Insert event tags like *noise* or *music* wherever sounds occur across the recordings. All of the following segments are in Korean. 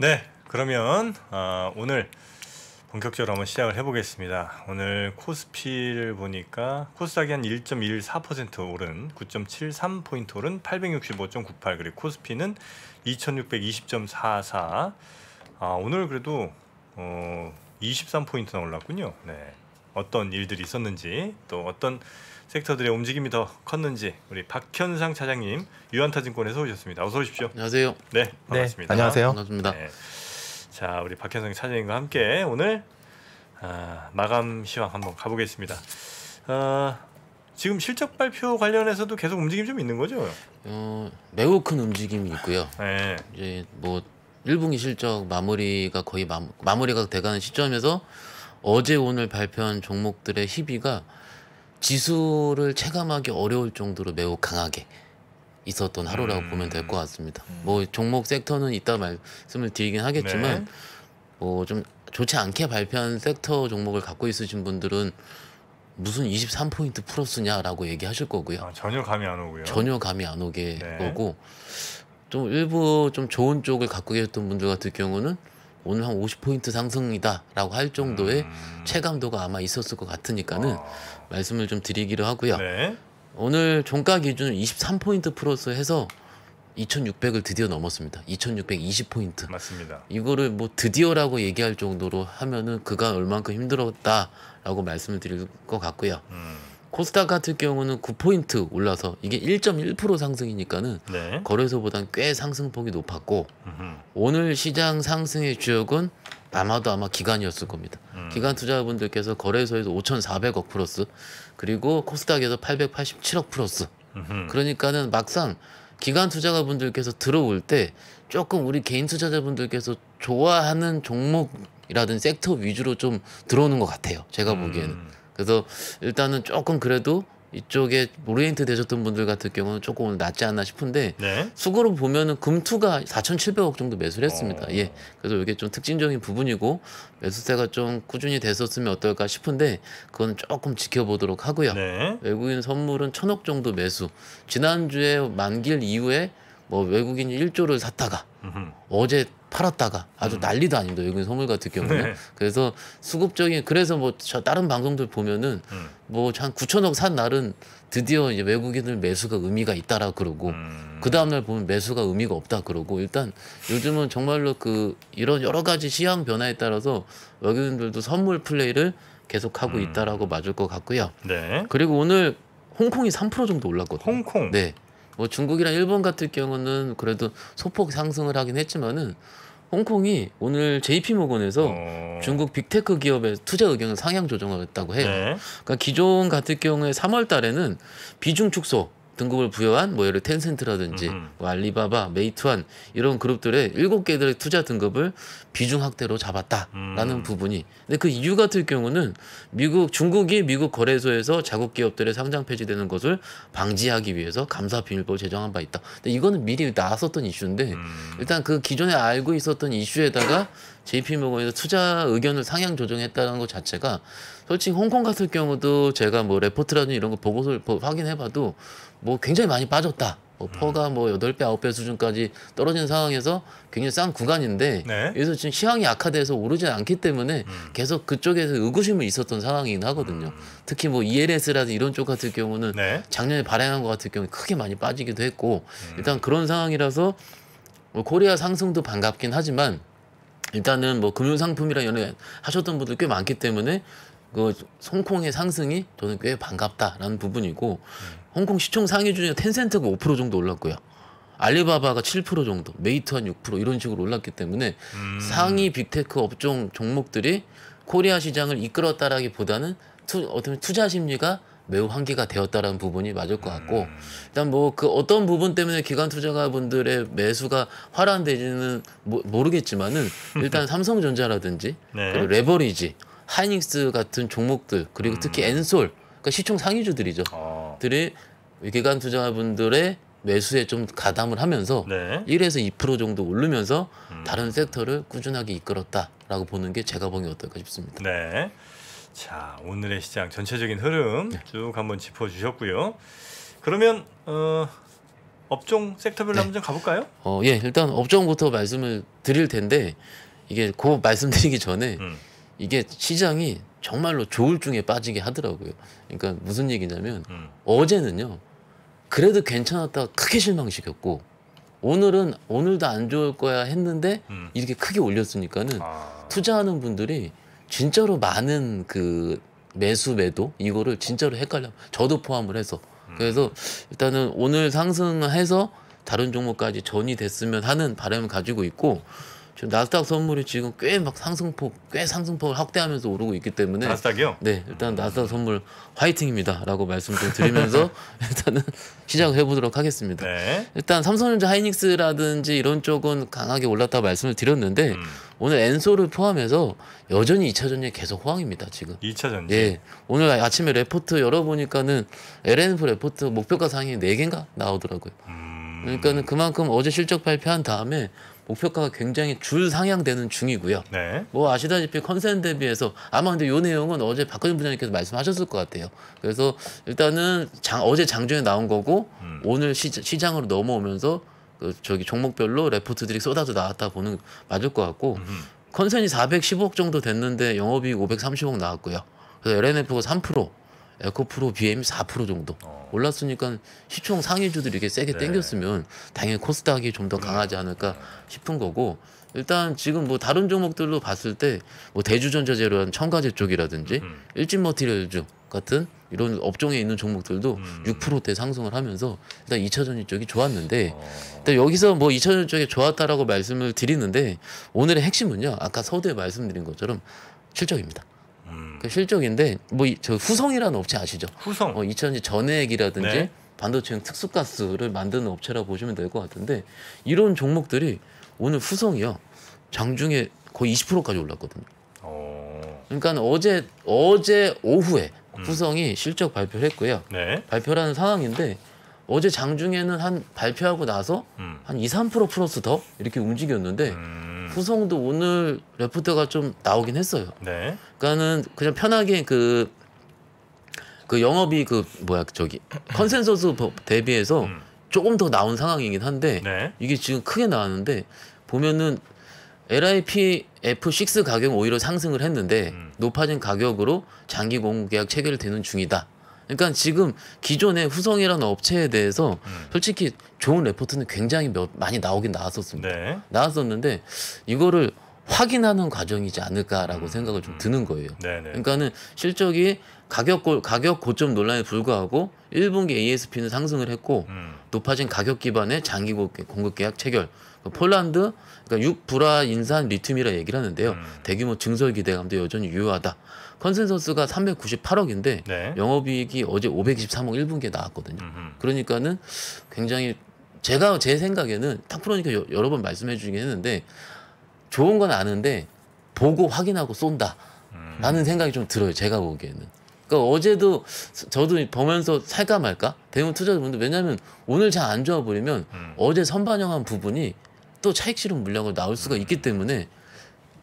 네, 그러면 어, 오늘 본격적으로 한번 시작을 해보겠습니다. 오늘 코스피를 보니까 코스닥이 한1.14% 오른 9.73포인트 오른 865.98 그리고 코스피는 2620.44 아, 오늘 그래도 어, 23포인트나 올랐군요. 네. 어떤 일들이 있었는지 또 어떤 섹터들의 움직임이 더 컸는지 우리 박현상 차장님 유한타증권에서 오셨습니다. 어서 오십시오. 안녕하세요. 네, 네. 반갑습니다. 네, 안녕하세요. 반갑습니다. 네. 자, 우리 박현상 차장님과 함께 오늘 아, 마감 시황 한번 가보겠습니다. 아, 지금 실적 발표 관련해서도 계속 움직임 좀 있는 거죠? 어, 매우 큰 움직임이 있고요. 네. 이제 뭐 1분기 실적 마무리가 거의 마, 마무리가 돼가는 시점에서 어제 오늘 발표한 종목들의 희비가 지수를 체감하기 어려울 정도로 매우 강하게 있었던 하루라고 음. 보면 될 것 같습니다. 음. 뭐 종목 섹터는 이따 말씀을 드리긴 하겠지만 네. 뭐좀 좋지 않게 발표한 섹터 종목을 갖고 있으신 분들은 무슨 23포인트 플러스냐라고 얘기하실 거고요. 아, 전혀 감이 안 오고요. 전혀 감이 안 오게 네. 거고 좀 일부 좀 좋은 쪽을 갖고 계셨던 분들 같은 경우는 오늘 한 50포인트 상승이다 라고 할 정도의 음... 체감도가 아마 있었을 것 같으니까는 아... 말씀을 좀 드리기로 하고요. 네. 오늘 종가 기준 23포인트 플러스 해서 2600을 드디어 넘었습니다. 2620포인트. 맞습니다. 이거를 뭐 드디어라고 얘기할 정도로 하면은 그간 얼만큼 힘들었다라고 말씀을 드릴 것 같고요. 음... 코스닥 같은 경우는 9포인트 올라서 이게 1.1% 상승이니까는 네. 거래소보단 꽤 상승폭이 높았고 음흠. 오늘 시장 상승의 주역은 아마도 아마 기간이었을 겁니다. 음. 기간 투자분들께서 자 거래소에서 5,400억 플러스 그리고 코스닥에서 887억 플러스 음흠. 그러니까는 막상 기간 투자자분들께서 들어올 때 조금 우리 개인 투자자분들께서 좋아하는 종목이라든 섹터 위주로 좀 들어오는 것 같아요. 제가 음. 보기에는. 음. 그래서 일단은 조금 그래도 이쪽에 오리엔트 되셨던 분들 같은 경우는 조금 낫지 않나 싶은데 네. 수그룹 보면은 금투가 4,700억 정도 매수를 했습니다. 어. 예. 그래서 이게 좀 특징적인 부분이고 매수세가 좀 꾸준히 됐었으면 어떨까 싶은데 그건 조금 지켜보도록 하고요. 네. 외국인 선물은 1,000억 정도 매수. 지난주에 만길 이후에 뭐 외국인 이 일조를 샀다가 어제 팔았다가 아주 음. 난리도 아닙니다. 외국인 선물 같은 네. 경우는. 네. 그래서 수급적인 그래서 뭐저 다른 방송들 보면은 음. 뭐한 9천억 산 날은 드디어 이제 외국인들 매수가 의미가 있다라 그러고 음. 그 다음날 보면 매수가 의미가 없다 그러고 일단 요즘은 정말로 그 이런 여러 가지 시향 변화에 따라서 외국인들도 선물 플레이를 계속하고 음. 있다라고 맞을 것 같고요. 네. 그리고 오늘 홍콩이 3% 정도 올랐거든요. 홍콩. 네. 뭐 중국이랑 일본 같은 경우는 그래도 소폭 상승을 하긴 했지만은 홍콩이 오늘 JP 모건에서 어... 중국 빅테크 기업의 투자 의견을 상향 조정하겠다고 해요. 네. 그러니까 기존 같은 경우에 3월 달에는 비중 축소 등급을 부여한 뭐 예를 텐센트라든지 뭐 알리바바, 메이트안 이런 그룹들의 일곱 개들의 투자 등급을 비중 확대로 잡았다라는 음. 부분이 근데 그 이유 같은 경우는 미국 중국이 미국 거래소에서 자국 기업들의 상장 폐지되는 것을 방지하기 위해서 감사 비밀법 제정한 바 있다. 근데 이거는 미리 나왔었던 이슈인데 음. 일단 그 기존에 알고 있었던 이슈에다가 JP모건에서 투자 의견을 상향 조정했다는 것 자체가 솔직히 홍콩 같은 경우도 제가 뭐 레포트라든지 이런 거 보고서를 확인해봐도 뭐 굉장히 많이 빠졌다. 뭐 음. 퍼가 뭐 여덟 배 아홉 배 수준까지 떨어진 상황에서 굉장히 싼 구간인데 네. 여기서 지금 시황이 악화돼서 오르지 않기 때문에 음. 계속 그쪽에서 의구심이 있었던 상황이긴 하거든요. 음. 특히 뭐 ELS라든지 이런 쪽 같은 경우는 네. 작년에 발행한 것 같은 경우 크게 많이 빠지기도 했고 음. 일단 그런 상황이라서 뭐 코리아 상승도 반갑긴 하지만 일단은 뭐 금융 상품이랑 연애 하셨던 분들 꽤 많기 때문에 그 송콩의 상승이 저는 꽤 반갑다라는 부분이고 음. 홍콩 시총 상위 주에 텐센트가 5% 정도 올랐고요. 알리바바가 7% 정도, 메이트한 6% 이런 식으로 올랐기 때문에 음. 상위 빅테크 업종 종목들이 코리아 시장을 이끌었다라기보다는 투, 어떻 투자 심리가 매우 환기가 되었다라는 부분이 맞을 것 같고 음. 일단 뭐 그 어떤 부분 때문에 기관 투자가 분들의 매수가 화란되지는 모, 르겠지만은 일단 *laughs* 삼성전자라든지 네. 그리고 레버리지 하이닉스 같은 종목들 그리고 특히 음. 엔솔 그러니까 시총 상위주들이죠. 어. 들이 기관 투자분들의 자 매수에 좀 가담을 하면서 네. 1에서 2% 정도 오르면서 음. 다른 섹터를 꾸준하게 이끌었다라고 보는 게 제가 보기엔 어떨까 싶습니다. 네. 자, 오늘의 시장 전체적인 흐름 네. 쭉 한번 짚어 주셨고요. 그러면 어 업종 섹터별로 네. 한번 좀 가볼까요? 어, 예. 일단 업종부터 말씀을 드릴 텐데 이게 그 말씀드리기 전에 음. 이게 시장이 정말로 조울 중에 빠지게 하더라고요. 그러니까 무슨 얘기냐면 음. 어제는요. 그래도 괜찮았다가 크게 실망시켰고 오늘은 오늘도 안 좋을 거야 했는데 음. 이렇게 크게 올렸으니까는 아. 투자하는 분들이 진짜로 많은 그 매수 매도 이거를 진짜로 헷갈려 저도 포함을 해서 음. 그래서 일단은 오늘 상승해서 다른 종목까지 전이 됐으면 하는 바람을 가지고 있고 지금 나스닥 선물이 지금 꽤 막 상승폭, 꽤 상승폭을 확대하면서 오르고 있기 때문에 나스닥이요? 네, 일단 나스닥 선물 화이팅입니다라고 말씀 을 드리면서 *laughs* 일단은 시작을 해보도록 하겠습니다. 네. 일단 삼성전자 하이닉스라든지 이런 쪽은 강하게 올랐다 말씀을 드렸는데 음. 오늘 엔소를 포함해서 여전히 2차 전지 계속 호황입니다 지금. 2차 전지. 예, 오늘 아침에 레포트 열어보니까는 LNF 레포트 목표가 상위 4개인가 나오더라고요. 음. 그러니까는 그만큼 어제 실적 발표한 다음에 목표가가 굉장히 줄 상향되는 중이고요. 네. 뭐 아시다시피 컨센 대비해서 아마 근데 요 내용은 어제 박근혜 부장님께서 말씀하셨을 것 같아요. 그래서 일단은 장, 어제 장중에 나온 거고 음. 오늘 시, 시장으로 넘어오면서 그 저기 종목별로 레포트들이 쏟아져 나왔다 보는 맞을 것 같고 음. 컨센이 410억 정도 됐는데 영업이익 530억 나왔고요. 그래서 LNF가 3% 에코프로 BM 4% 정도 어. 올랐으니까 시총 상위주들이 이렇게 세게 네. 땡겼으면 당연히 코스닥이 좀더 음. 강하지 않을까 음. 싶은 거고 일단 지금 뭐 다른 종목들로 봤을 때 뭐 대주전자 제로한 첨가제 쪽이라든지 음. 일진 머티리얼주 같은 이런 업종에 있는 종목들도 음. 6%대 상승을 하면서 일단 2차전지 쪽이 좋았는데 어. 일단 여기서 뭐 2차전지 쪽이 좋았다라고 말씀을 드리는데 오늘의 핵심은요 아까 서두에 말씀드린 것처럼 실적입니다. 음. 그 실적인데 뭐 저 후성이라는 업체 아시죠? 후성. 어, 2000년 전액이라든지 네. 반도체형 특수가스를 만드는 업체라고 보시면 될 것 같은데 이런 종목들이 오늘 후성이요 장중에 거의 20%까지 올랐거든요. 어. 그러니까 어제 어제 오후에 음. 후성이 실적 발표했고요. 를 네. 발표라는 상황인데 어제 장중에는 한 발표하고 나서 음. 한 2, 3% 플러스 더 이렇게 움직였는데 음. 음. 구성도 오늘 레프트가 좀 나오긴 했어요. 네. 그러니까는 그냥 편하게 그그 그 영업이 그 뭐야 저기 컨센서스 대비해서 음. 조금 더 나온 상황이긴 한데 네. 이게 지금 크게 나왔는데 보면은 LIP F6 가격 오히려 상승을 했는데 음. 높아진 가격으로 장기 공급 계약 체결되는 중이다. 그러니까 지금 기존의 후성이라는 업체에 대해서 음. 솔직히 좋은 레포트는 굉장히 몇, 많이 나오긴 나왔었습니다. 네. 나왔었는데 이거를 확인하는 과정이지 않을까라고 음. 생각을 좀 음. 드는 거예요. 네네. 네. 그러니까는 실적이 가격 고, 가격 고점 논란에 불구하고 1분기 ASP는 상승을 했고 음. 높아진 가격 기반의 장기 공급 계약 체결 그 폴란드 그러니까 6 불화 인산 리튬이라 얘기를 하는데요. 음. 대규모 증설 기대감도 여전히 유효하다. 컨센서스가 398억인데 네. 영업이익이 어제 523억 1분기에 나왔거든요. 음흠. 그러니까는 굉장히 제가 제 생각에는 탁프로니까 여러 번 말씀해 주긴 했는데 좋은 건 아는데 보고 확인하고 쏜다. 음. 라는 생각이 좀 들어요. 제가 보기에는. 그러니까 어제도 저도 보면서 살까 말까 대형 투자자분들 왜냐하면 오늘 잘 안 좋아 보이면 음. 어제 선반영한 부분이 또 차익 실험 물량으로 나올 수가 음. 있기 때문에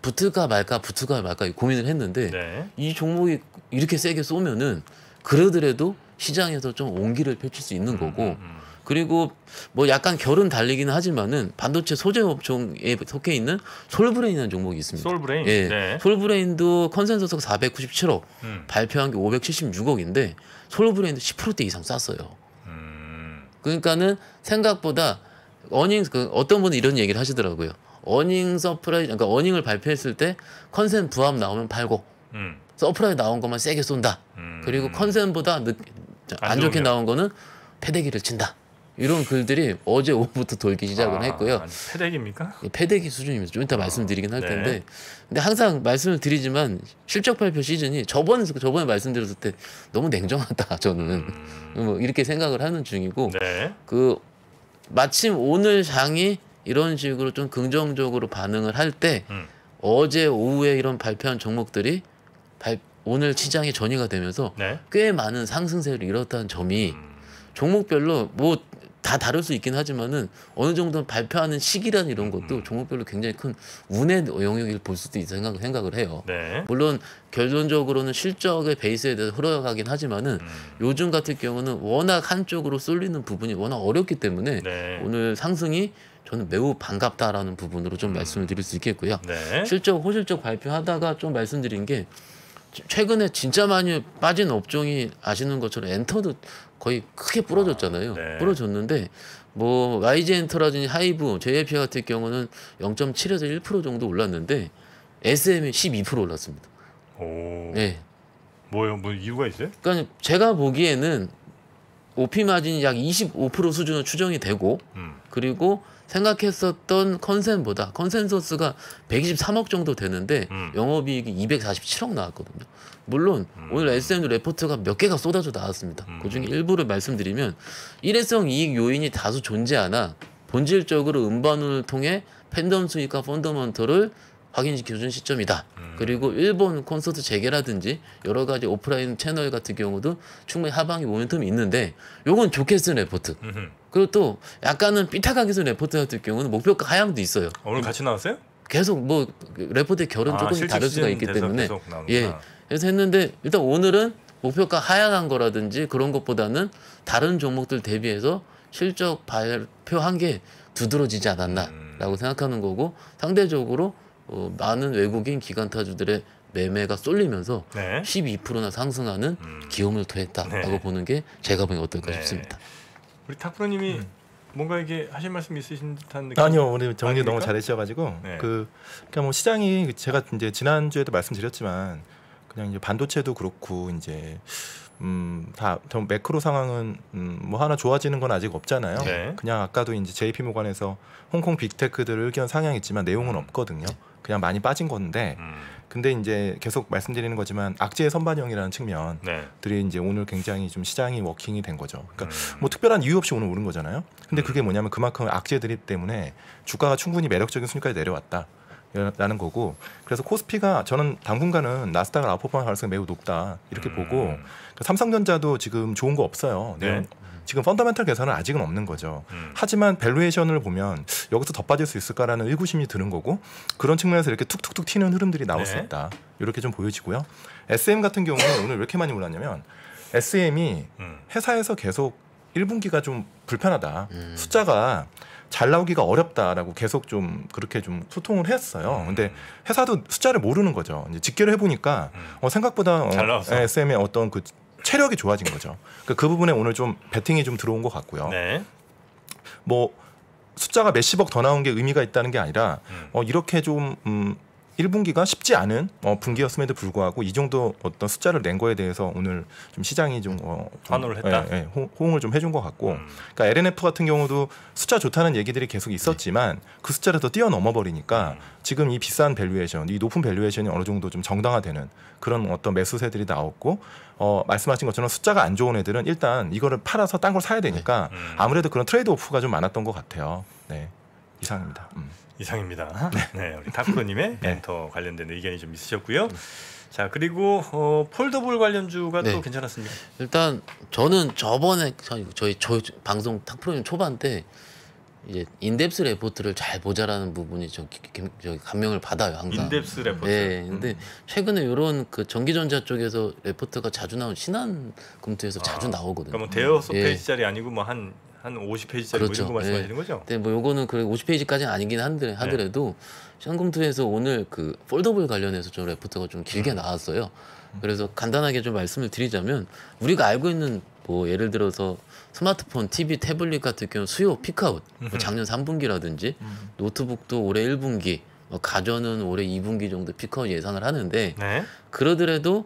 붙을까 말까 붙을까 말까 고민을 했는데 네. 이 종목이 이렇게 세게 쏘면은 그러더라도 시장에서 좀 온기를 펼칠 수 있는 음, 거고 음, 음. 그리고 뭐 약간 결은 달리기는 하지만은 반도체 소재 업종에 속해 있는 솔브레인이라는 종목이 있습니다. 솔브레인. 예. 네. 솔브레인도 컨센서스 가 497억 음. 발표한 게 576억인데 솔브레인도 10%대 이상 쌌어요. 음. 그러니까는 생각보다 어닝 그 어떤 분은 이런 얘기를 하시더라고요. 어닝 서프라이즈 그러니까 어닝을 발표했을 때 컨센 부합 나오면 팔고 음. 서프라이즈 나온 것만 세게 쏜다. 음. 그리고 컨센보다 늦, 안 좋게 나온 거는 패대기를 친다. 이런 글들이 어제 오후부터 돌기 시작을 아, 했고요. 패대기입니까? 예, 패대기 수준입니다. 좀 이따 말씀드리긴 할 네. 텐데. 근데 항상 말씀을 드리지만 실적 발표 시즌이 저번 저번에 말씀드렸을 때 너무 냉정하다 *laughs* 저는 음. 뭐 이렇게 생각을 하는 중이고 네. 그 마침 오늘 장이 이런 식으로 좀 긍정적으로 반응을 할때 음. 어제 오후에 이런 발표한 종목들이 발, 오늘 시장이 전이가 되면서 네. 꽤 많은 상승세를 이뤘다는 점이 음. 종목별로 뭐 다 다를 수 있긴 하지만은 어느 정도 발표하는 시기란 이런 것도 음. 종목별로 굉장히 큰 운의 영역을 볼 수도 있다 생각, 생각을 해요. 네. 물론 결론적으로는 실적의 베이스에 대해서 흘러가긴 하지만은 음. 요즘 같은 경우는 워낙 한쪽으로 쏠리는 부분이 워낙 어렵기 때문에 네. 오늘 상승이 저는 매우 반갑다라는 부분으로 좀 음. 말씀을 드릴 수 있겠고요. 네. 실적 호실적 발표하다가 좀 말씀드린 게 최근에 진짜 많이 빠진 업종이 아시는 것처럼 엔터도 거의 크게 부러졌잖아요. 아, 네. 부러졌는데 뭐 YG 엔터라든지 하이브, JLP 같은 경우는 0.7에서 1% 정도 올랐는데 SM이 12% 올랐습니다. 오. 네. 뭐요? 뭐 이유가 있어요? 그러니까 제가 보기에는 오피 마진이 약 25% 수준으로 추정이 되고 음. 그리고 생각했었던 컨센보다 컨센서스가 123억 정도 되는데 음. 영업이익이 247억 나왔거든요. 물론 음. 오늘 SM도 레포트가 몇 개가 쏟아져 나왔습니다. 음. 그중에 일부를 말씀드리면 일회성 이익 요인이 다소 존재하나 본질적으로 음반을 통해 팬덤 수익과 펀더먼터를 확인시켜준 시점이다. 음. 그리고 일본 콘서트 재개라든지 여러 가지 오프라인 채널 같은 경우도 충분히 하방의 모멘텀이 있는데 요건 좋게 쓴 레포트. 음흠. 그리고 또 약간은 삐딱하기서 레포트 같은 경우는 목표가 하향도 있어요. 아, 오늘 같이 나왔어요? 계속 뭐 그 레포트의 결은 아, 조금씩 다를 수가 있기 때문에 예 그래서 했는데 일단 오늘은 목표가 하향한 거라든지 그런 것보다는 다른 종목들 대비해서 실적 발표한 게 두드러지지 않았나라고 음. 생각하는 거고 상대적으로 어, 많은 외국인 기관 타주들의 매매가 쏠리면서 네. 12%나 상승하는 음. 기염을 토했다라고 네. 보는 게 제가 보기엔 어떨까 네. 싶습니다. 우리 탁프로님이 음. 뭔가 이게 하실 말씀 있으신 듯한 느낌? 아니요, 오늘 정리 너무 잘해주셔가지고 네. 그 그러니까 뭐 시장이 제가 이제 지난 주에도 말씀드렸지만 그냥 이제 반도체도 그렇고 이제 음 다 좀 매크로 상황은 음뭐 하나 좋아지는 건 아직 없잖아요. 네. 그냥 아까도 이제 JP 모관에서 홍콩 빅테크들 의견 상향했지만 내용은 음. 없거든요. 그냥 많이 빠진 건데. 음. 근데 이제 계속 말씀드리는 거지만 악재의 선반영이라는 측면들이 네. 이제 오늘 굉장히 좀 시장이 워킹이 된 거죠. 그러니까 음. 뭐 특별한 이유 없이 오늘 오른 거잖아요. 근데 음. 그게 뭐냐면 그만큼 악재들이 때문에 주가가 충분히 매력적인 순위까지 내려왔다. 라는 거고 그래서 코스피가 저는 당분간은 나스닥을 아웃퍼포먼 가능성이 매우 높다 이렇게 음. 보고 삼성전자도 지금 좋은 거 없어요. 네. 지금 펀더멘털 개선은 아직은 없는 거죠. 음. 하지만 밸류에이션을 보면 여기서 더 빠질 수 있을까라는 의구심이 드는 거고 그런 측면에서 이렇게 툭툭툭 튀는 흐름들이 나올 네. 수 있다. 이렇게 좀 보여지고요. SM 같은 경우는 *coughs* 오늘 왜 이렇게 많이 올랐냐면 SM이 음. 회사에서 계속 1분기가 좀 불편하다. 음. 숫자가 잘 나오기가 어렵다라고 계속 좀 그렇게 좀 소통을 했어요. 음. 근데 회사도 숫자를 모르는 거죠. 이제 직계를 해보니까 음. 어, 생각보다 어, SM의 어떤 그 체력이 좋아진 거죠. 그러니까 그 부분에 오늘 좀 배팅이 좀 들어온 것 같고요. 네. 뭐 숫자가 몇십억 더 나온 게 의미가 있다는 게 아니라 음. 어, 이렇게 좀 음, 1분기가 쉽지 않은 어, 분기였음에도 불구하고 이 정도 어떤 숫자를 낸 거에 대해서 오늘 좀 시장이 좀, 어, 좀 환호를 했다. 예, 예, 호, 응을좀 해준 것 같고, 음. 그러니까 LNF 같은 경우도 숫자 좋다는 얘기들이 계속 있었지만 네. 그 숫자를 더 뛰어넘어 버리니까 음. 지금 이 비싼 밸류에이션, 이 높은 밸류에이션이 어느 정도 좀 정당화되는 그런 어떤 매수세들이 나왔고, 어, 말씀하신 것처럼 숫자가 안 좋은 애들은 일단 이거를 팔아서 딴 걸 사야 되니까 네. 음. 아무래도 그런 트레이드 오프가 좀 많았던 것 같아요. 네, 이상입니다. 음. 이상입니다. 네, 네 우리 탁프님의 네. 멘터 관련된 의견이 좀 있으셨고요. 음. 자 그리고 어, 폴더볼 관련주가 네. 또 괜찮았습니다. 일단 저는 저번에 저희 저 방송 탁프로님 초반 때 이제 인덱스 레포트를 잘 보자라는 부분이 저, 저 감명을 받아요 항상. 인덱스 네, 레포트. 네, 근데 음. 최근에 이런 그 전기전자 쪽에서 레포트가 자주 나온 신한 검투에서 자주 아, 나오거든요. 그러면 그러니까 뭐 대여섯 예. 페이지짜리 예. 아니고 뭐한 한 50페이지짜리 그렇죠. 뭐 이런 그렇죠. 거 말씀하시는 예. 거죠? 네, 뭐 요거는 그 50페이지까지는 아니긴 한데 네. 하더라도 현금투에서 오늘 그 폴더블 관련해서 좀 레포트가 좀 길게 음. 나왔어요. 그래서 간단하게 좀 말씀을 드리자면 우리가 알고 있는 뭐 예를 들어서 스마트폰, TV, 태블릿 같은 경우 수요 피크아웃 뭐 작년 3분기라든지 음. 노트북도 올해 1분기 뭐 가전은 올해 2분기 정도 피크아웃 예상을 하는데 네? 그러더라도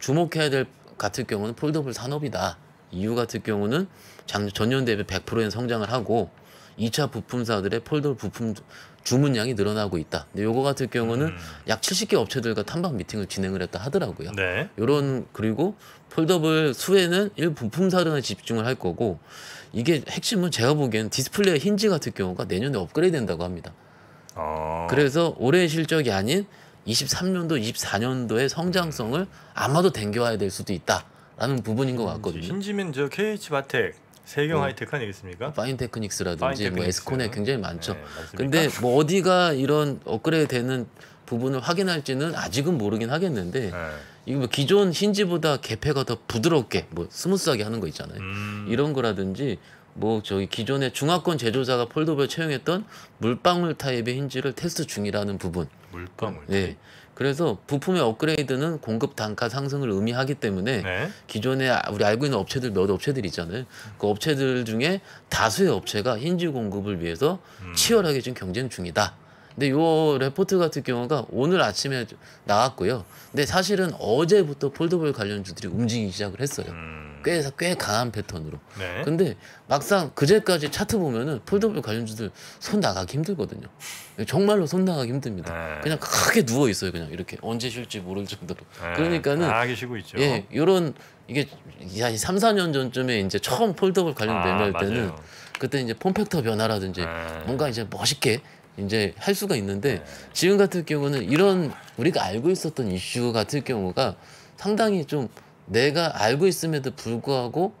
주목해야 될 같은 경우는 폴더블 산업이다. 이유 같은 경우는 작년 전년 대비 100%의 성장을 하고 2차 부품사들의 폴더 부품 주문량이 늘어나고 있다. 근데 요거 같은 경우는 음. 약 70개 업체들과 탐방 미팅을 진행을 했다 하더라고요. 네. 요런 그리고 폴더블 수에는 일 부품사로만 집중을 할 거고 이게 핵심은 제가 보기에 디스플레이 힌지 같은 경우가 내년에 업그레이드 된다고 합니다. 어. 그래서 올해 실적이 아닌 23년도, 24년도의 성장성을 음. 아마도 댕겨와야 될 수도 있다라는 부분인 것 같거든요. 음, 힌지면 저 KH 바텍 세경 네. 하이테크 아니겠습니까? 파인테크닉스라든지 뭐 에스콘에 굉장히 많죠. 네, 근데 뭐 어디가 이런 업그레이드되는 부분을 확인할지는 아직은 모르긴 하겠는데 네. 이거 뭐 기존 힌지보다 개폐가 더 부드럽게 뭐 스무스하게 하는 거 있잖아요. 음. 이런 거라든지 뭐 저기 기존의 중화권 제조사가 폴더블 채용했던 물방울 타입의 힌지를 테스트 중이라는 부분. 물방울. 네. 그래서 부품의 업그레이드는 공급 단가 상승을 의미하기 때문에 네. 기존에 우리 알고 있는 업체들 몇 업체들 있잖아요. 그 업체들 중에 다수의 업체가 힌지 공급을 위해서 음. 치열하게 지금 경쟁 중이다. 근데 요 레포트 같은 경우가 오늘 아침에 나왔고요. 근데 사실은 어제부터 폴더블 관련주들이 움직이기 시작을 했어요. 음. 꽤, 꽤 강한 패턴으로. 네. 근데 막상 그제까지 차트 보면은 폴더블 관련주들 손 나가기 힘들거든요. 정말로 손 나가기 힘듭니다. 네. 그냥 크게 누워 있어요. 그냥 이렇게 언제 쉴지 모를 정도로. 네. 그러니까는 아, 계시고 있죠. 예, 이런 이게 한 3, 4년 전쯤에 이제 처음 폴더블 관련 매매할 아, 때는 맞아요. 그때 이제 폼팩터 변화라든지 네. 뭔가 이제 멋있게 이제 할 수가 있는데 네. 지금 같은 경우는 이런 우리가 알고 있었던 이슈 같은 경우가 상당히 좀 내가 알고 있음에도 불구하고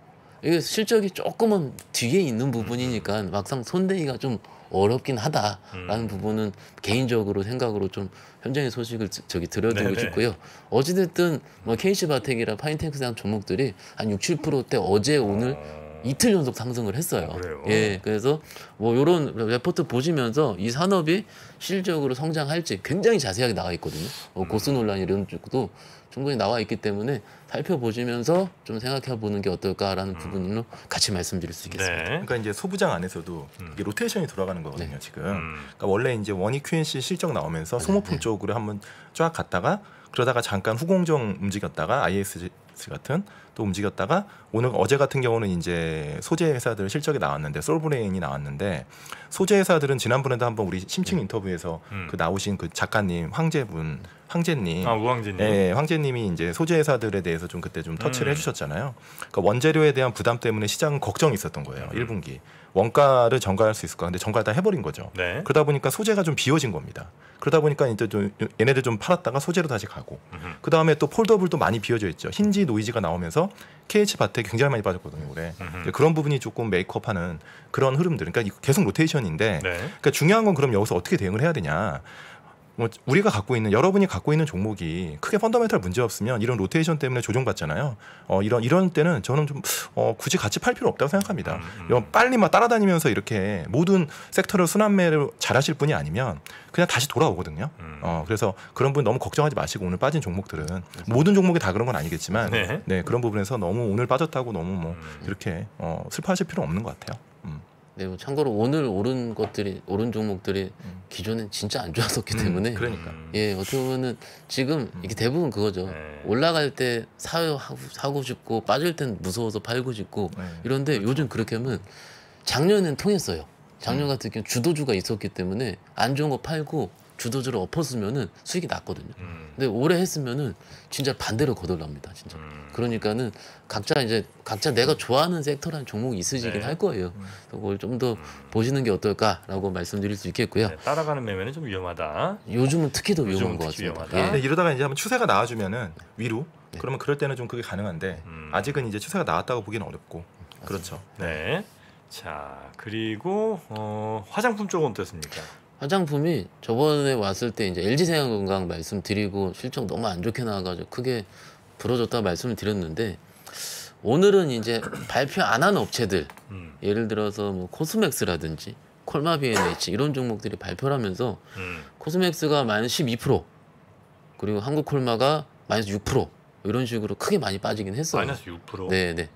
이게 실적이 조금은 뒤에 있는 부분이니까 음. 막상 손대기가 좀 어렵긴 하다라는 음. 부분은 개인적으로 생각으로 좀 현장의 소식을 저기 들려드리고 싶고요. 어찌됐든 뭐이시 바텍이라 파인텍스랑 종목들이 한 6, 7%대 어제 오늘 어... 이틀 연속 상승을 했어요. 어, 예, 그래서 뭐 이런 레포트 보시면서 이 산업이 실적으로 성장할지 굉장히 자세하게 나와 있거든요. 어, 뭐 음. 고스 논란 이런 쪽도 충분히 나와 있기 때문에 살펴보시면서 좀 생각해 보는 게 어떨까라는 음. 부분으로 같이 말씀드릴 수 있겠습니다. 네. 그러니까 이제 소부장 안에서도 음. 이게 로테이션이 돌아가는 거거든요, 네. 지금. 음. 그러니까 원래 이제 원이 QNC 실적 나오면서 네. 소모품 네. 쪽으로 한번 쫙 갔다가 그러다가 잠깐 후공정 움직였다가 IS 같은 또 움직였다가 오늘 어제 같은 경우는 이제 소재 회사들 실적이 나왔는데 솔브레인이 나왔는데 소재 회사들은 지난번에도 한번 우리 심층 네. 인터뷰에서 음. 그 나오신 그 작가님 황제분 음. 황제님, 아 우황제님, 네, 황제님이 이제 소재 회사들에 대해서 좀 그때 좀 터치를 음. 해주셨잖아요. 그러니까 원재료에 대한 부담 때문에 시장은 걱정이 있었던 거예요. 음. 1분기 원가를 전가할 수 있을까? 근데 전가를 다 해버린 거죠. 네. 그러다 보니까 소재가 좀 비워진 겁니다. 그러다 보니까 이제 좀 얘네들 좀 팔았다가 소재로 다시 가고, 그 다음에 또 폴더블도 많이 비워져 있죠. 힌지 노이즈가 나오면서 KH 밭에 굉장히 많이 빠졌거든요. 올해 그런 부분이 조금 메이크업하는 그런 흐름들. 그러니까 계속 로테이션인데, 네. 그러니까 중요한 건 그럼 여기서 어떻게 대응을 해야 되냐? 뭐 우리가 갖고 있는 여러분이 갖고 있는 종목이 크게 펀더멘탈 문제 없으면 이런 로테이션 때문에 조정받잖아요. 어, 이런 이런 때는 저는 좀 어, 굳이 같이 팔 필요 없다고 생각합니다. 음, 음. 빨리 막 따라다니면서 이렇게 모든 섹터를 순환매를 잘하실 분이 아니면 그냥 다시 돌아오거든요. 음. 어, 그래서 그런 분 너무 걱정하지 마시고 오늘 빠진 종목들은 모든 종목이 다 그런 건 아니겠지만 네. 네 그런 부분에서 너무 오늘 빠졌다고 너무 뭐 음. 이렇게 어, 슬퍼하실 필요 없는 것 같아요. 음. 네, 뭐 참고로 오늘 오른 것들이 오른 종목들이 음. 기존엔 진짜 안 좋았었기 음, 때문에 그러니까. 음, 그러니까 예 어떻게 보면은 지금 음. 이게 대부분 그거죠 네. 올라갈 때 사요 사고 싶고 빠질 땐 무서워서 팔고 싶고 네. 이런데 그렇죠. 요즘 그렇게 하면 작년엔 통했어요 작년 음. 같은 경우 주도주가 있었기 때문에 안 좋은 거 팔고 주도주로 엎었으면은 수익이 났거든요. 음. 근데 오래 했으면은 진짜 반대로 거덜납니다. 진짜. 음. 그러니까는 각자 이제 각자 내가 좋아하는 섹터라는 종목이 있으시긴 네. 할 거예요. 음. 그걸 좀더 음. 보시는 게 어떨까라고 말씀드릴 수 있겠고요. 네, 따라가는 매매는 좀 위험하다. 요즘은 특히 더 위험한 것 같습니다. 예. 근데 네, 이러다가 이제 한번 추세가 나와주면은 네. 위로 네. 그러면 그럴 때는 좀 그게 가능한데 음. 아직은 이제 추세가 나왔다고 보기는 어렵고 맞습니다. 그렇죠. 네. 자 그리고 어, 화장품 쪽은 어떻습니까? 화장품이 저번에 왔을 때 이제 LG 생활건강 말씀드리고 실적 너무 안 좋게 나와가지고 크게 부러졌다 말씀을 드렸는데 오늘은 이제 발표 안 한 업체들 음. 예를 들어서 뭐 코스맥스라든지 콜마 BNH 이런 종목들이 발표를 하면서 음. 코스맥스가 마이너스 12% 그리고 한국 콜마가 마이너스 6% 이런 식으로 크게 많이 빠지긴 했어요. 마이너스 6%. 네, 네.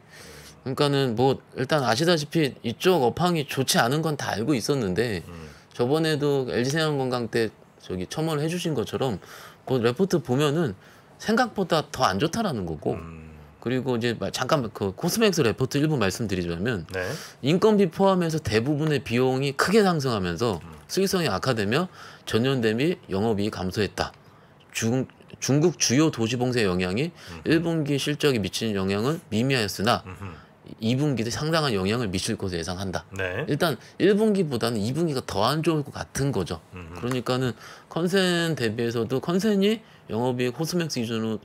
그러니까는 뭐 일단 아시다시피 이쪽 업황이 좋지 않은 건 다 알고 있었는데 음. 저번에도 LG생활건강 때 저기 첨언을 해주신 것처럼 그 레포트 보면은 생각보다 더 안 좋다라는 거고 음. 그리고 이제 잠깐 그 코스맥스 레포트 일부 말씀드리자면 네. 인건비 포함해서 대부분의 비용이 크게 상승하면서 음. 수익성이 악화되며 전년 대비 영업이 감소했다. 중, 중국 주요 도시 봉쇄 영향이 음. 1분기 실적에 미친 영향은 미미하였으나 음흠. 2분기도 상당한 영향을 미칠 것으로 예상한다. 네. 일단 1분기보다는 2분기가 더 안 좋을 것 같은 거죠. 음흠. 그러니까는 컨센 대비해서도 컨센이 영업이익 호스맥스 기준으로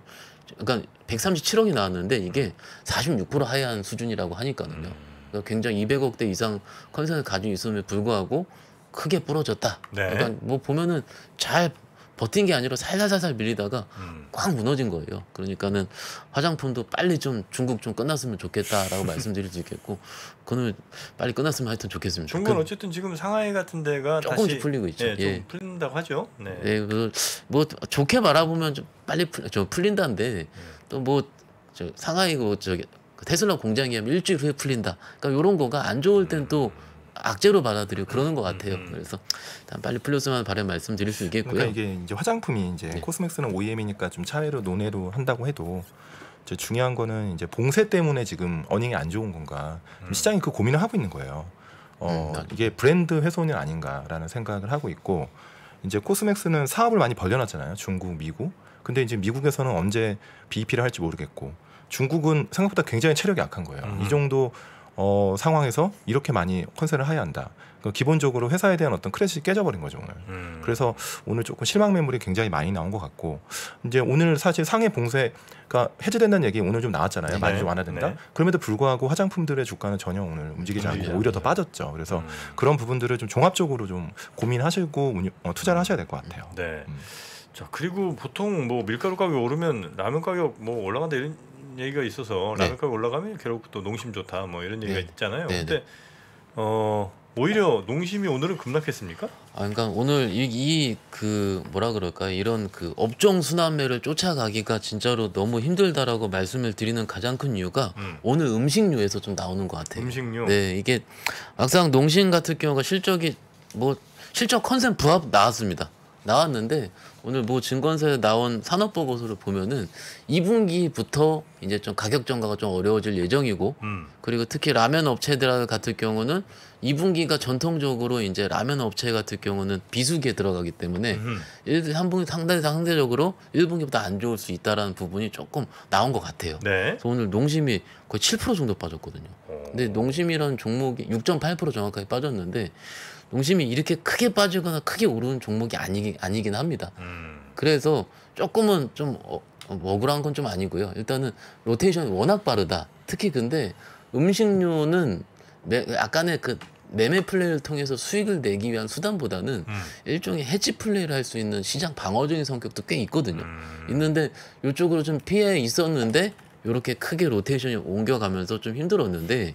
약간 그러니까 137억이 나왔는데 이게 46% 하회한 수준이라고 하니까는요. 음. 그러니까 굉장히 200억대 이상 컨센을 가지고 있음에 불구하고 크게 부러졌다. 네. 그러니까 뭐 보면은 잘 버틴 게 아니라 살살살살 밀리다가 음. 꽉 무너진 거예요. 그러니까는 화장품도 빨리 좀 중국 좀 끝났으면 좋겠다라고 *laughs* 말씀드릴 수 있겠고 그는 빨리 끝났으면 하여튼 좋겠습니다. 중국은 그, 어쨌든 지금 상하이 같은 데가 조금씩 풀리고 있죠. 예, 좀 예. 풀린다고 하죠. 네. 예, 그, 뭐 좋게 바라보면 좀 빨리 풀, 좀 풀린다는데 음. 또뭐저 상하이고 저기 그 테슬라 공장이면 일주일 후에 풀린다. 그러니까 이런 거가 안 좋을 땐또 음. 악재로 받아들이고 그러는 것 음, 같아요. 음, 음. 그래서 일단 빨리 풀렸으면 바른 말씀드릴 수 있겠고요. 그러니까 이게 이제 화장품이 이제 네. 코스맥스는 OEM이니까 좀 차외로 논외로 한다고 해도 이제 중요한 거는 이제 봉쇄 때문에 지금 어닝이 안 좋은 건가 음. 시장이 그 고민을 하고 있는 거예요. 어, 음, 이게 브랜드 훼손이 아닌가라는 생각을 하고 있고 이제 코스맥스는 사업을 많이 벌려놨잖아요. 중국, 미국. 근데 이제 미국에서는 언제 BEP를 할지 모르겠고 중국은 생각보다 굉장히 체력이 약한 거예요. 이 음. 정도 어, 상황에서 이렇게 많이 컨셉을 하야 한다. 그러니까 기본적으로 회사에 대한 어떤 크래이 깨져버린 거죠 오늘. 음. 그래서 오늘 조금 실망 매물이 굉장히 많이 나온 것 같고 이제 오늘 사실 상해 봉쇄가 해제된다는 얘기 오늘 좀 나왔잖아요. 네. 많이 좀 완화된다. 네. 그럼에도 불구하고 화장품들의 주가는 전혀 오늘 움직이지 않고 네. 오히려 더 빠졌죠. 그래서 음. 그런 부분들을 좀 종합적으로 좀 고민하시고 운유, 어, 투자를 하셔야 될 것 같아요. 네. 음. 자 그리고 보통 뭐 밀가루 가격이 오르면 라면 가격 뭐 올라간다 이런 얘기가 있어서 네. 라벨값 올라가면 결국 또 농심 좋다 뭐 이런 얘기가 네. 있잖아요. 네, 근데 어 오히려 농심이 오늘은 급락했습니까? 아, 그러니까 오늘 이 그 뭐라 그럴까 이런 그 업종 순환매를 쫓아가기가 진짜로 너무 힘들다라고 말씀을 드리는 가장 큰 이유가 음. 오늘 음식류에서좀 나오는 것 같아요. 음식료. 네, 이게 막상 농심 같은 경우가 실적이 뭐 실적 컨셉 부합 나왔습니다. 나왔는데 오늘 뭐 증권사에 나온 산업 보고서를 보면은 2분기부터 이제 좀 가격 정가가 좀 어려워질 예정이고 음. 그리고 특히 라면 업체들 같은 경우는 2분기가 전통적으로 이제 라면 업체 같은 경우는 비수기에 들어가기 때문에 음. 1, 한 분기 상당히 상대적으로 1분기보다 안 좋을 수 있다라는 부분이 조금 나온 것 같아요. 네. 그래서 오늘 농심이 거의 7% 정도 빠졌거든요. 근데 농심이라는 종목이 6.8% 정확하게 빠졌는데 농심이 이렇게 크게 빠지거나 크게 오르는 종목이 아니, 아니긴 합니다. 음. 그래서 조금은 좀 어, 억울한 건 좀 아니고요. 일단은 로테이션이 워낙 빠르다. 특히 근데 음식료는 매, 약간의 그 매매 플레이를 통해서 수익을 내기 위한 수단보다는 음. 일종의 해지 플레이를 할 수 있는 시장 방어적인 성격도 꽤 있거든요. 음. 있는데 이쪽으로 좀 피해 있었는데 이렇게 크게 로테이션이 옮겨가면서 좀 힘들었는데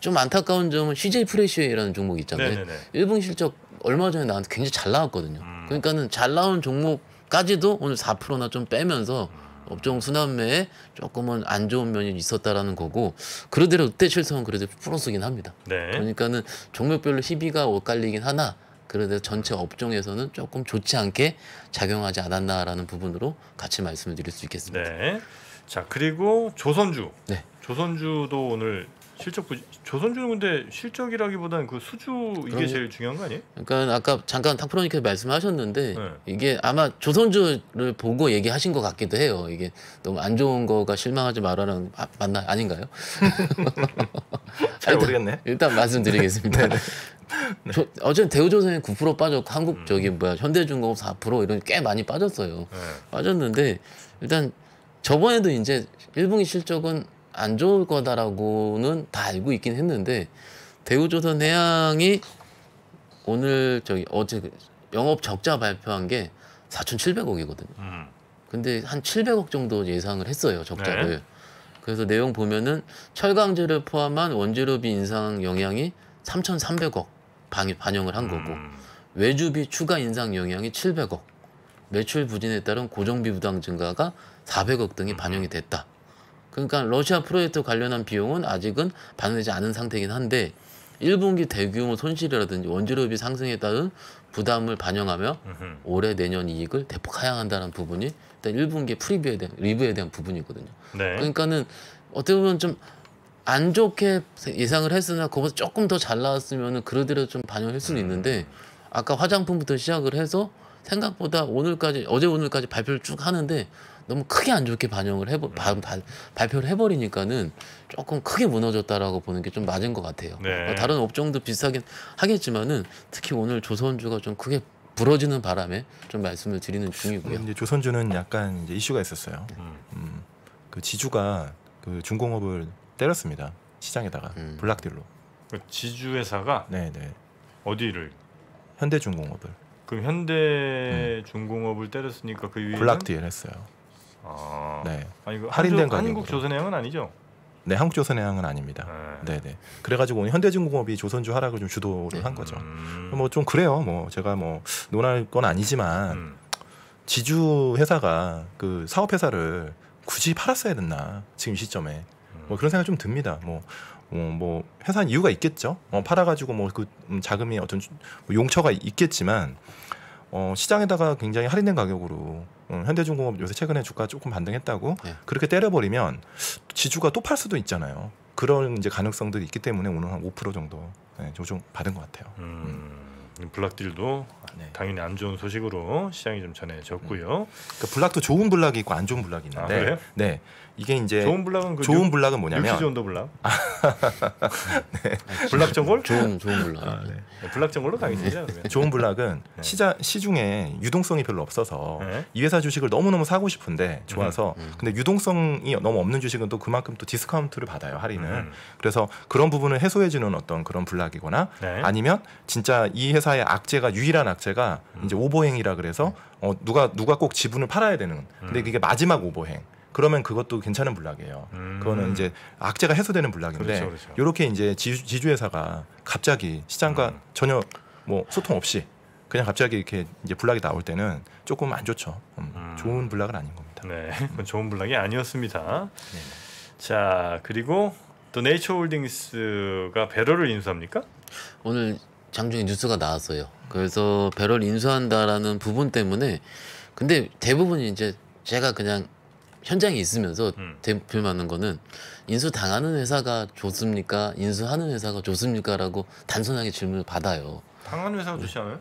좀 안타까운 점은 CJ 프레시웨이라는 종목이 있잖아요. 네네네. 네, 네. 일본 실적 얼마 전에 나한테 굉장히 잘 나왔거든요. 음. 그러니까는 잘 나온 종목까지도 오늘 4%나 좀 빼면서 음. 업종 순환매에 조금은 안 좋은 면이 있었다라는 거고 그러대로 롯데 실성은 그래도 플러스긴 합니다. 네. 그러니까는 종목별로 희비가 엇갈리긴 하나 그런데 전체 업종에서는 조금 좋지 않게 작용하지 않았나라는 부분으로 같이 말씀을 드릴 수 있겠습니다. 네. 자 그리고 조선주. 네. 조선주도 오늘 실적 부진, 조선주는 근데 실적이라기보다는 그 수주 이게 그럼, 제일 중요한 거 아니에요? 그러니까 아까 잠깐 탁프로님께서 말씀하셨는데 네. 이게 아마 조선주를 보고 얘기하신 것 같기도 해요. 이게 너무 안 좋은 거가 실망하지 말아라는 아, 맞나 아닌가요? *laughs* 잘 일단, 모르겠네. *laughs* 일단 말씀드리겠습니다. 네. 저, 네. 네. 어쨌든 대우조선이 9% 빠졌고 한국 음. 저기 뭐야 현대중공업 4% 이런 꽤 많이 빠졌어요. 네. 빠졌는데 일단 저번에도 이제 일분기 실적은 안 좋을 거다라고는 다 알고 있긴 했는데 대우조선 해양이 오늘 저기 어제 그 영업 적자 발표한 게 4,700억이거든요. 음. 근데 한 700억 정도 예상을 했어요 적자를. 네. 그래서 내용 보면은 철강제를 포함한 원재료비 인상 영향이 3,300억 반영을 한 거고 음. 외주비 추가 인상 영향이 700억 매출 부진에 따른 고정비 부담 증가가 400억 등이 반영이 됐다. 그러니까 러시아 프로젝트 관련한 비용은 아직은 반영되지 않은 상태긴 이 한데 1분기 대규모 손실이라든지 원재료비 상승에 따른 부담을 반영하며 올해 내년 이익을 대폭 하향한다는 부분이 일단 1분기 프리뷰에 대한 리뷰에 대한 부분이거든요. 네. 그러니까는 어떻게 보면 좀 안 좋게 예상을 했으나 그보다 조금 더 잘 나왔으면은 그러더라도 좀 반영할 수는 음. 있는데 아까 화장품부터 시작을 해서 생각보다 오늘까지 어제 오늘까지 발표를 쭉 하는데 너무 크게 안 좋게 반영을 해버 바, 바, 음. 발표를 해버리니까는 조금 크게 무너졌다라고 보는 게 좀 맞은 것 같아요. 네. 뭐 다른 업종도 비슷하긴 하겠지만은 특히 오늘 조선주가 좀 크게 부러지는 바람에 좀 말씀을 드리는 중이고요. 이제 조선주는 약간 이제 이슈가 있었어요. 음. 음, 그 지주가 그 중공업을 때렸습니다. 시장에다가 음. 블락딜로. 그 지주 회사가 네네 네. 어디를 현대중공업을. 그럼 현대중공업을 음. 때렸으니까 그 위에 블락딜 했어요. 아, 네. 아니, 그 할인된 가격. 한국 조선해양은 아니죠? 네, 한국조선해양은 아닙니다. 네, 네. 네. 그래가지고 현대중공업이 조선주 하락을 좀 주도를 한 거죠. 음. 뭐좀 그래요. 뭐 제가 뭐 논할 건 아니지만 음. 지주 회사가 그 사업 회사를 굳이 팔았어야 됐나 지금 시점에 음. 뭐 그런 생각 이좀 듭니다. 뭐. 어, 뭐 회사 이유가 있겠죠. 어, 팔아가지고 뭐그 음, 자금이 어떤 용처가 있겠지만 어, 시장에다가 굉장히 할인된 가격으로 응, 음, 현대중공업 요새 최근에 주가 조금 반등했다고 네. 그렇게 때려버리면 지주가 또 팔 수도 있잖아요. 그런 이제 가능성들이 있기 때문에 오늘 한 5% 정도 네, 조정 받은 것 같아요. 음. 음. 블락딜도 네. 당연히 안 좋은 소식으로 시장이 좀 전해졌고요. 음. 그러니까 블락도 좋은 블락이 있고 안 좋은 블락이 있는데, 아, 네, 이게 이제 좋은 블락은 그 좋은 블락은 뭐냐면 좋은 블락. *laughs* 아, 네. 아, 블락 전골? 좋은 좋은 블락. 아, 네. 네 블락 전골로 당이시죠 네, 좋은 블락은 네. 네. 시장 시중에 유동성이 별로 없어서 네. 이 회사 주식을 너무너무 사고 싶은데 좋아서 음, 음. 근데 유동성이 너무 없는 주식은 또 그만큼 또 디스카운트를 받아요, 할인을. 음. 그래서 그런 부분을 해소해 주는 어떤 그런 블락이거나 아니면 진짜 이 회사의 악재가 유일한 악재가 음. 이제 오버행이라 그래서 어, 누가 누가 꼭 지분을 팔아야 되는. 근데 이게 음. 마지막 오버행. 그러면 그것도 괜찮은 불락이에요. 음. 그거는 이제 악재가 해소되는 불락인데 그렇죠, 그렇죠. 이렇게 이제 지주, 회사가 갑자기 시장과 음. 전혀 뭐 소통 없이 그냥 갑자기 이렇게 이제 불락이 나올 때는 조금 안 좋죠. 음, 음. 좋은 불락은 아닌 겁니다. 네, *laughs* 좋은 불락이 아니었습니다. 네. 자, 그리고 또 네이처홀딩스가 배럴을 인수합니까? 오늘 장중에 뉴스가 나왔어요. 그래서 배럴 인수한다라는 부분 때문에 근데 대부분 이제 제가 그냥 현장에 있으면서 음. 대표 맞는 거는 인수 당하는 회사가 좋습니까? 인수하는 회사가 좋습니까?라고 단순하게 질문을 받아요. 당하는 회사가 좋지 네. 않아요?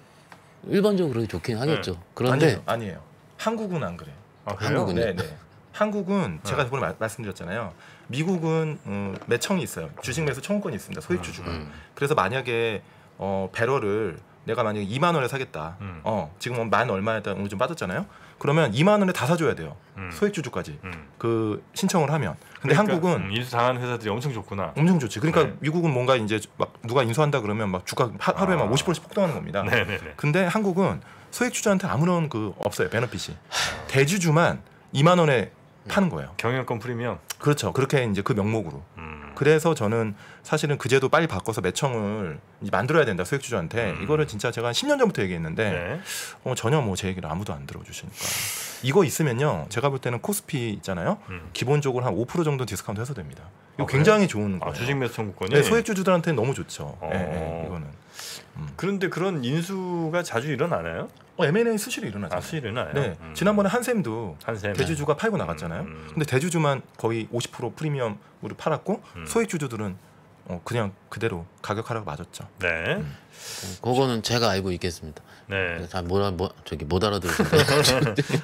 일반적으로 좋긴 하겠죠. 네. 그런데 아니요 아니에요. 한국은 안 그래요. 아, 한국은 네, 네. 한국은 네. 제가 저번에 마, 말씀드렸잖아요. 미국은 음, 매청이 있어요. 주식 매수 청구권이 있습니다. 소액 주주가. 음. 음. 그래서 만약에 어, 배럴을 내가 만약에 2만 원에 사겠다. 음. 어, 지금 뭐 만 얼마에다 오늘 좀 빠졌잖아요. 그러면 2만 원에 다 사줘야 돼요. 음. 소액 주주까지 음. 그 신청을 하면. 근데 그러니까, 한국은 음, 인수 당하는 회사들이 엄청 좋구나. 엄청 좋지. 그러니까 네. 미국은 뭔가 이제 막 누가 인수한다 그러면 막 주가 하, 하루에 아. 막 50%씩 폭등하는 겁니다. 네네네. 네, 네. 근데 한국은 소액 주주한테 아무런 그 없어요. 베너핏이 대주주만 2만 원에 음. 파는 거예요. 경영권 프리미엄. 그렇죠. 그렇게 이제 그 명목으로. 음. 그래서 저는 사실은 그 제도 빨리 바꿔서 매청을 만들어야 된다 소액주주한테 음. 이거를 진짜 제가 한 10년 전부터 얘기했는데 네. 어, 전혀 뭐 제 얘기를 아무도 안 들어주시니까 이거 있으면요 제가 볼 때는 코스피 있잖아요 음. 기본적으로 한 5% 정도 디스카운트 해서 됩니다. 이거 아, 굉장히 그래 좋은 아, 거예요. 아, 주식 매청권이 네, 소액주주들한테는 너무 좋죠. 어. 네, 네, 이거는. 음. 그런데 그런 인수가 자주 일어나나요? 어, M&A 수시로 일어나잖아 아, 수시로 일어나요? 네. 음. 지난번에 한샘도 한샘. 대주주가 팔고 나갔잖아요. 음. 음. 근데 대주주만 거의 50% 프리미엄으로 팔았고 음. 소액 주주들은 어, 그냥 그대로 가격 하락 맞았죠. 네. 그거는 제가 알고 있겠습니다. 네. 다 뭐라 뭐 저기 못 알아들으신데.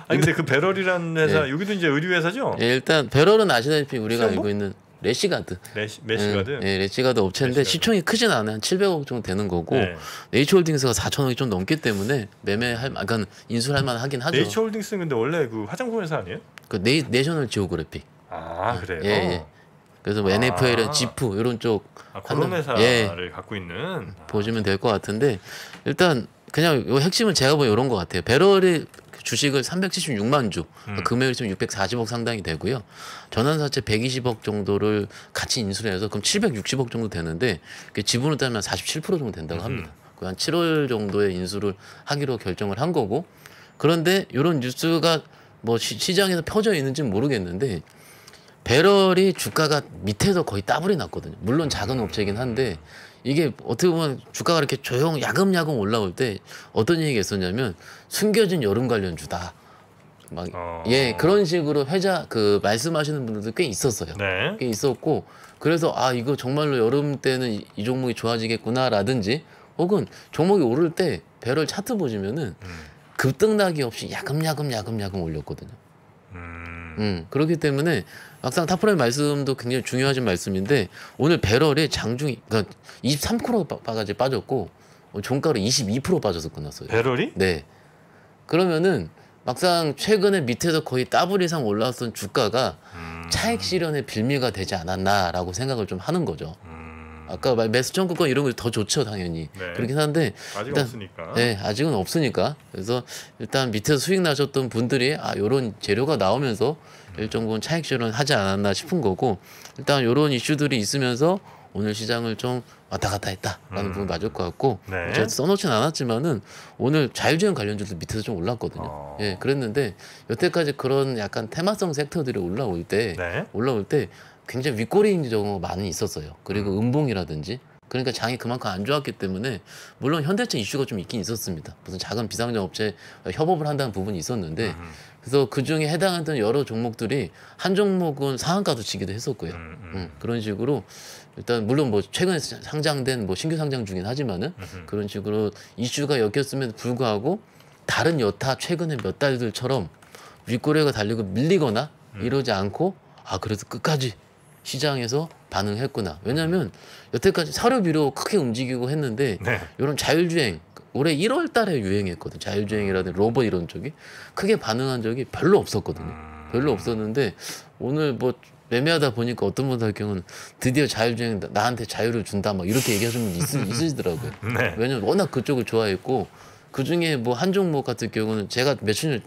*laughs* 아니 근데 그 배럴이라는 회사 네. 여기도 이제 의류 회사죠? 예, 일단 배럴은 아시다시피 우리가 뭐 알고 있는 레시가드. 레시, 레시가드? 네, 레시가드 업체인데 레시가드. 시총이 크진 않아요. 한 700억 정도 되는 거고 네. H홀딩스가 4천억이 좀 넘기 때문에 매매할 만, 그러니까 인수할 만하긴 하죠. H홀딩스는 근데 원래 그 화장품 회사 아니에요? 그 네, 내셔널 지오그래픽. 아, 그래요? 예, 예. 그래서 뭐 아. NFL은 지프 이런 쪽 아, 그런 회사를 예, 갖고 있는 보시면 될 것 같은데 일단 그냥 요 핵심은 제가 보기 이런 것 같아요. 배럴이 주식을 376만 주, 그러니까 금액이 지금 640억 상당이 되고요. 전환사채 120억 정도를 같이 인수를 해서 그럼 760억 정도 되는데 지분을 따면 47% 정도 된다고 음. 합니다. 음. 한 7월 정도에 인수를 하기로 결정을 한 거고 그런데 이런 뉴스가 뭐 시, 장에서 펴져 있는지는 모르겠는데 배럴이 주가가 밑에서 거의 따블이 났거든요. 물론 작은 업체긴 이 한데 이게 어떻게 보면 주가가 이렇게 조용 야금야금 올라올 때 어떤 얘기가 있었냐면 숨겨진 여름 관련주다. 막, 어... 예, 그런 식으로 회자, 그, 말씀하시는 분들도 꽤 있었어요. 네. 꽤 있었고, 그래서, 아, 이거 정말로 여름 때는 이, 이 종목이 좋아지겠구나라든지, 혹은 종목이 오를 때 배럴 차트 보시면은 음. 급등 나기 없이 야금야금 야금야금 올렸거든요. 음. 음, 그렇기 때문에 막상 타프라의 말씀도 굉장히 중요하신 말씀인데 오늘 배럴에 장중이 그러니까 23%까지 빠졌고 어, 종가로 22% 빠져서 끝났어요. 배럴이? 네. 그러면은 막상 최근에 밑에서 거의 따블 이상 올라왔던 주가가 음. 차익 실현의 빌미가 되지 않았나라고 생각을 좀 하는 거죠. 음. 아까 말 매수청구권 이런 거 더 좋죠 당연히 네. 그렇긴 한데 아직 일단, 없으니까 네 아직은 없으니까 그래서 일단 밑에서 수익 나셨던 분들이 아 요런 재료가 나오면서 일정 부분 차익 실현 하지 않았나 싶은 거고 일단 요런 이슈들이 있으면서 오늘 시장을 좀 왔다 갔다 했다라는 음. 부분 맞을 것 같고 네. 제가 써놓진 않았지만은 오늘 자율주행 관련주도 밑에서 좀 올랐거든요. 어. 예, 그랬는데 여태까지 그런 약간 테마성 섹터들이 올라올 때 네. 올라올 때 굉장히 윗꼬리인 경우가 많이 있었어요. 그리고 음. 음봉이라든지 그러니까 장이 그만큼 안 좋았기 때문에 물론 현대차 이슈가 좀 있긴 있었습니다. 무슨 작은 비상장 업체 협업을 한다는 부분이 있었는데 음, 음. 그래서 그 중에 해당하던 여러 종목들이 한 종목은 상한가도 지기도 했었고요. 음, 그런 식으로 일단 물론 뭐 최근에 상장된 뭐 신규 상장 중이긴 하지만은 그런 식으로 이슈가 엮였음에도 불구하고 다른 여타 최근에 몇 달들처럼 윗고리가 달리고 밀리거나 이러지 않고 아 그래서 끝까지 시장에서 반응했구나. 왜냐하면 여태까지 사료비로 크게 움직이고 했는데 네. 이런 자율주행 올해 1월 달에 유행했거든. 자율주행이라든지 음. 로봇 이런 쪽이 크게 반응한 적이 별로 없었거든요. 음. 별로 없었는데 오늘 뭐 매매하다 보니까 어떤 분들 경우는 드디어 자율주행 나한테 자유를 준다 막 이렇게 얘기하시는 분이 있으시더라고요. *laughs* 네. 왜냐면 워낙 그쪽을 좋아했고 그중에 뭐한 종목 같은 경우는 제가 매출년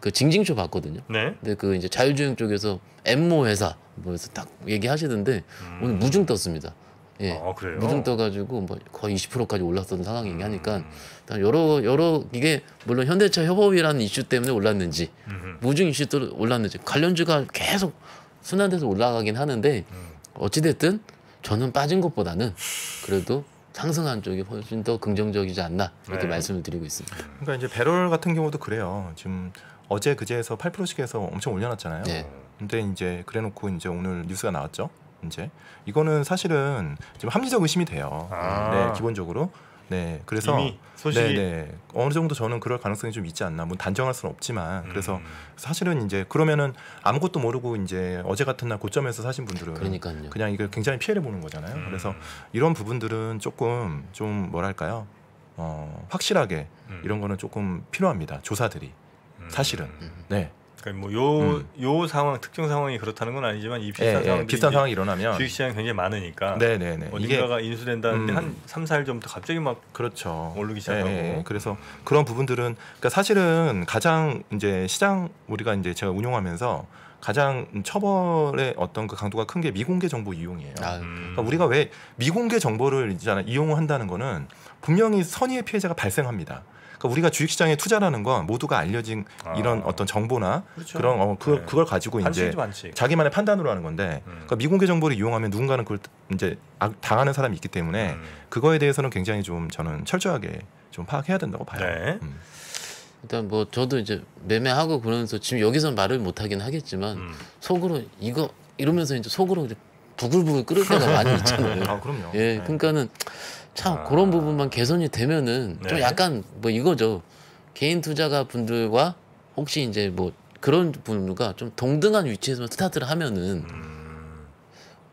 그 징징쇼 봤거든요. 네. 근데 그 이제 자율주행 쪽에서 엠모 회사 뭐에서 딱 얘기하시던데 음. 오늘 무증 떴습니다. 예. 아, 무증 떠가지고 뭐 거의 20%까지 올랐던 상황이 음. 하니까 일 여러 여러 이게 물론 현대차 협업이라는 이슈 때문에 올랐는지 음흠. 무증 이슈 도 올랐는지 관련주가 계속 순환돼서 올라가긴 하는데 음. 어찌 됐든 저는 빠진 것보다는 그래도 상승한 쪽이 훨씬 더 긍정적이지 않나 이렇게 네. 말씀을 드리고 있습니다. 음. 그러니까 이제 배럴 같은 경우도 그래요. 지금 어제 그제에서 8%씩 해서 엄청 올려놨잖아요. 네. 근데 이제 그래놓고 이제 오늘 뉴스가 나왔죠. 이제 이거는 사실은 지금 합리적 의심이 돼요. 아. 네, 기본적으로. 네, 그래서 네, 네. 어느 정도 저는 그럴 가능성이 좀 있지 않나. 뭐 단정할 수는 없지만 그래서 음. 사실은 이제 그러면은 아무것도 모르고 이제 어제 같은 날 고점에서 사신 분들은 그러니까요. 그냥 이걸 굉장히 피해를 보는 거잖아요. 음. 그래서 이런 부분들은 조금 좀 뭐랄까요? 어, 확실하게 음. 이런 거는 조금 필요합니다. 조사들이. 음. 사실은. 음, 음. 네. 그러니까 뭐요요 요 상황 특정 상황이 그렇다는 건 아니지만 이 예, 예. 비슷한 예, 상황 예, 비슷한 상황이 일어나면 주식 시장이 굉장히 많으니까 네네네 어딘가가 네, 네. 뭐 인수된다는데 음. 한 3, 4일 전부터 갑자기 막 그렇죠 오르기 예, 시작하고 예, 그래서 그런 부분들은 그러니까 사실은 가장 이제 시장 우리가 이제 제가 운용하면서 가장 처벌의 어떤 그 강도가 큰 게 미공개 정보 이용이에요. 아, 음. 그러니까 우리가 왜 미공개 정보를 이제 이용한다는 거는 분명히 선의의 피해자가 발생합니다. 그러니까 우리가 주식시장에 투자라는 건 모두가 알려진 아. 이런 아. 어떤 정보나 그렇죠. 그런 어, 그, 네. 그걸 가지고 이제 반칙. 자기만의 판단으로 하는 건데 음. 그러니까 미공개 정보를 이용하면 누군가는 그걸 이제 아, 당하는 사람이 있기 때문에 음. 그거에 대해서는 굉장히 좀 저는 철저하게 좀 파악해야 된다고 봐요. 네. 음. 일단 뭐 저도 이제 매매하고 그러면서 지금 여기서 말을 못 하긴 하겠지만 음. 속으로 이거 이러면서 이제 속으로 이제 부글부글 끓을 때가 많이 있잖아요. *laughs* 아, 그럼요. 예, 네. 그러니까는 참 아... 그런 부분만 개선이 되면은 네. 좀 약간 뭐 이거죠. 개인 투자가 분들과 혹시 이제 뭐 그런 분들과 좀 동등한 위치에서 스타트를 하면은 음...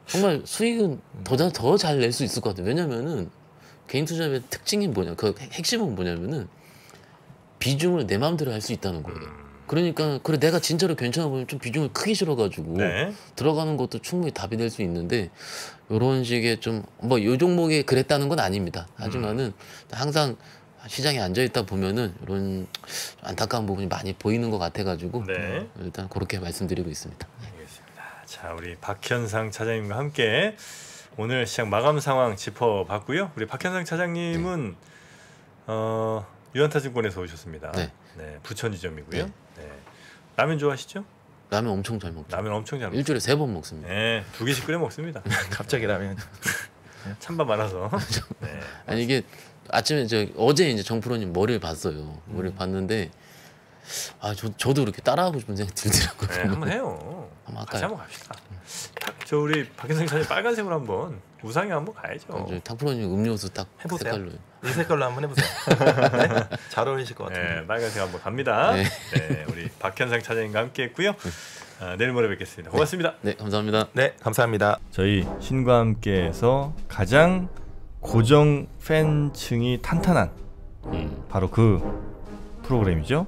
정말 수익은 더 잘 낼 수 있을 것 같아요. 왜냐면은 개인 투자의 특징이 뭐냐, 그 핵심은 뭐냐면은 비중을 내 마음대로 할 수 있다는 거예요. 음. 그러니까 그래 내가 진짜로 괜찮아 보면 이좀 비중을 크게 실어가지고 네. 들어가는 것도 충분히 답이 될 수 있는데 요런 식의 좀 뭐 요 종목에 그랬다는 건 아닙니다. 하지만은 음. 항상 시장에 앉아 있다 보면은 이런 안타까운 부분이 많이 보이는 것 같아가지고 네. 일단 그렇게 말씀드리고 있습니다. 알겠습니다. 자 우리 박현상 차장님과 함께 오늘 시장 마감 상황 짚어봤고요. 우리 박현상 차장님은 네. 어, 유한타증권에서 오셨습니다. 네. 네 부천 지점이고요. 네. 네. 라면 좋아하시죠? 라면 엄청 잘 먹죠. 라면 엄청 잘 일주일에 세 번 먹습니다. 네, 두 개씩 끓여 먹습니다. *laughs* 네. 갑자기 라면 *laughs* 찬밥 많아서. *laughs* 그렇죠. 네. 아니 이게 아침에 저 어제 이제 정프로님 머리를 봤어요. 머리를 음. 봤는데 아 저 저도 그렇게 따라하고 싶은 생각이 들더라고요. 네, 한번 해요. 한번 아, 같이 한번 갑시다. 음. 저 우리 박현성 선생 빨간색으로 한번 우상이 한번 가야죠. 아, 탁프로님 음료수 딱 해보세요. 색깔로 이 색깔로 한번 해보세요. *laughs* 네? 잘 어울리실 것 같아요. 네, 빨간색 한번 갑니다. 네, 네 우리 박현상 차장님과 함께했고요. 네. 아, 내일 모레 뵙겠습니다. 고맙습니다. 네, 네, 감사합니다. 네, 감사합니다. 저희 신과 함께에서 가장 고정 팬층이 탄탄한 음. 바로 그 프로그램이죠.